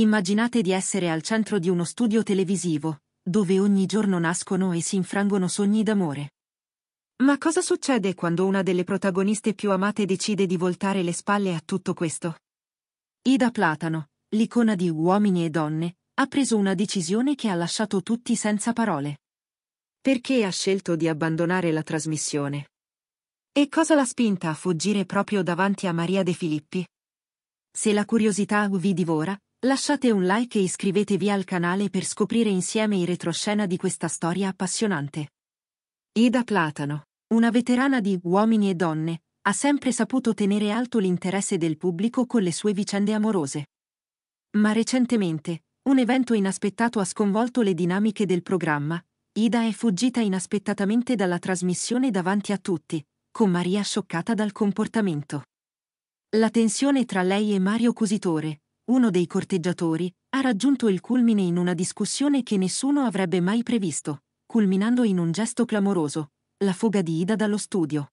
Immaginate di essere al centro di uno studio televisivo, dove ogni giorno nascono e si infrangono sogni d'amore. Ma cosa succede quando una delle protagoniste più amate decide di voltare le spalle a tutto questo? Ida Platano, l'icona di uomini e donne, ha preso una decisione che ha lasciato tutti senza parole. Perché ha scelto di abbandonare la trasmissione? E cosa l'ha spinta a fuggire proprio davanti a Maria De Filippi? Se la curiosità vi divora, Lasciate un like e iscrivetevi al canale per scoprire insieme i retroscena di questa storia appassionante. Ida Platano, una veterana di Uomini e Donne, ha sempre saputo tenere alto l'interesse del pubblico con le sue vicende amorose. Ma recentemente, un evento inaspettato ha sconvolto le dinamiche del programma. Ida è fuggita inaspettatamente dalla trasmissione davanti a tutti, con Maria scioccata dal comportamento. La tensione tra lei e Mario Cusitore, uno dei corteggiatori, ha raggiunto il culmine in una discussione che nessuno avrebbe mai previsto, culminando in un gesto clamoroso, la fuga di Ida dallo studio.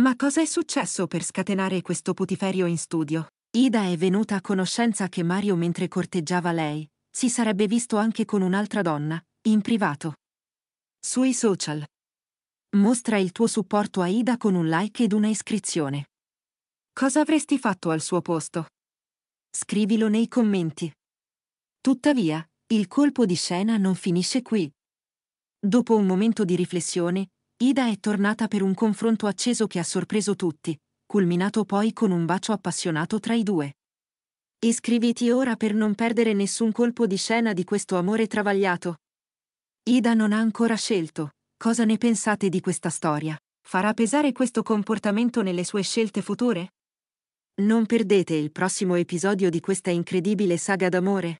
Ma cosa è successo per scatenare questo putiferio in studio? Ida è venuta a conoscenza che Mario mentre corteggiava lei, si sarebbe visto anche con un'altra donna, in privato. Sui social. Mostra il tuo supporto a Ida con un like ed una iscrizione. Cosa avresti fatto al suo posto? Scrivilo nei commenti. Tuttavia, il colpo di scena non finisce qui. Dopo un momento di riflessione, Ida è tornata per un confronto acceso che ha sorpreso tutti, culminato poi con un bacio appassionato tra i due. Iscriviti ora per non perdere nessun colpo di scena di questo amore travagliato. Ida non ha ancora scelto. Cosa ne pensate di questa storia? Farà pesare questo comportamento nelle sue scelte future? Non perdete il prossimo episodio di questa incredibile saga d'amore.